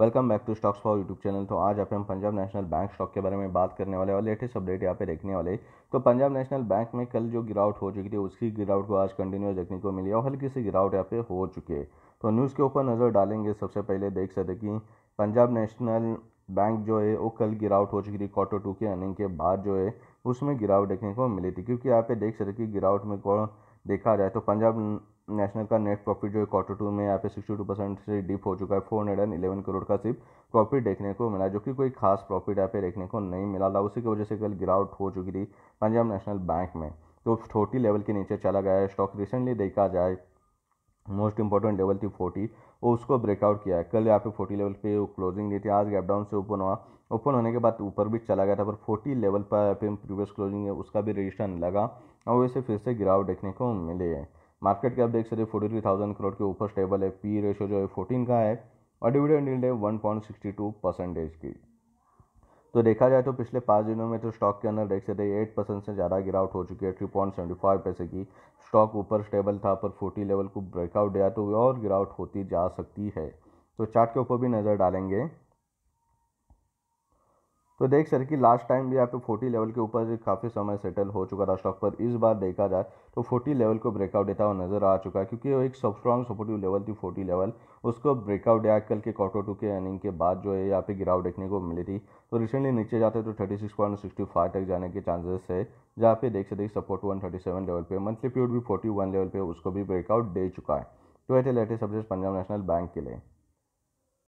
welcome back to stocks for YouTube channel तो आज आप हम पंजाब नेशनल बैंक स्टॉक के बारे में बात करने वाले और लेटेस्ट अपडेट यहाँ पे देखने वाले तो पंजाब नेशनल बैंक में कल जो गिरावट हो चुकी थी उसकी गिरावट को आज कंटिन्यू देखने को मिली और हल्की सी गिरावट यहाँ पे हो चुकी है तो न्यूज़ के ऊपर नज़र डालेंगे सबसे पहले देख सकते कि पंजाब नेशनल बैंक जो है वो कल गिरावट हो चुकी थी क्वार्टर टू के अर्निंग के बाद जो है उसमें गिरावट देखने को मिली थी क्योंकि यहाँ पे देख सकते कि गिरावट में कौन देखा जाए तो पंजाब नेशनल का नेट प्रॉफिट जो है क्वार्टर टू में यहाँ पे सिक्सटी टू परसेंट से डिप हो चुका है four hundred and eleven crore का सिर्फ प्रॉफिट देखने को मिला जो कि कोई खास प्रॉफिट यहाँ पे देखने को नहीं मिला था उसी की वजह से कल गिरावट हो चुकी थी पंजाब नेशनल बैंक में तो थोटी लेवल के नीचे चला गया है स्टॉक रिसेंटली देखा जाए मोस्ट इंपॉर्टेंट लेवल थी फोर्टी वो उसको ब्रेकआउट किया है कल यहाँ पे फोर्टी लेवल पे क्लोजिंग दी थी आज गैप डाउन से ओपन हुआ ओपन होने के बाद ऊपर भी चला गया था पर फोर्टी लेवल पर फिर प्रीवियस क्लोजिंग है उसका भी रजिस्टर लगा और वैसे फिर से गिरावट देखने को मिले है मार्केट कैप देख सकते फोर्टी थ्री थाउजेंड करोड़ के ऊपर स्टेबल है पी रेशो जो है फोर्टीन का है और डिविडेंड है one point sixty two percentage की तो देखा जाए तो पिछले पाँच दिनों में तो स्टॉक के अंदर देख सकते हैं एट परसेंट से ज़्यादा गिरावट हो चुकी है थ्री पॉइंट सेवेंटी फाइव पैसे की स्टॉक ऊपर स्टेबल था पर फोर्टी लेवल को ब्रेकआउट दिया तो और गिरावट होती जा सकती है तो चार्ट के ऊपर भी नज़र डालेंगे तो देख सर कि लास्ट टाइम भी यहाँ फोर्टी लेवल के ऊपर काफ़ी समय सेटल हो चुका था स्टॉक पर इस बार देखा जाए तो फोर्टी लेवल को ब्रेकआउट देता हुआ नज़र आ चुका है क्योंकि वो एक सब स्ट्रॉन्ग सपोर्टिव लेवल थी फोर्टी लेवल उसको ब्रेकआउट दिया कल के क्वार्टर टू के अर्निंग के बाद जो है यहाँ पे गिरावट देखने को मिली थी तो रिसेंटली नीचे जाते तो फाइव तक जाने के चांसेस है जहाँ पे देख सकते सपोर्ट सेवन लेवल पे मंथली पीरियड भी वन लेवल पे उसको भी ब्रेकआउट दे चुका है तो ऐसे latest update Punjab National bank के लिए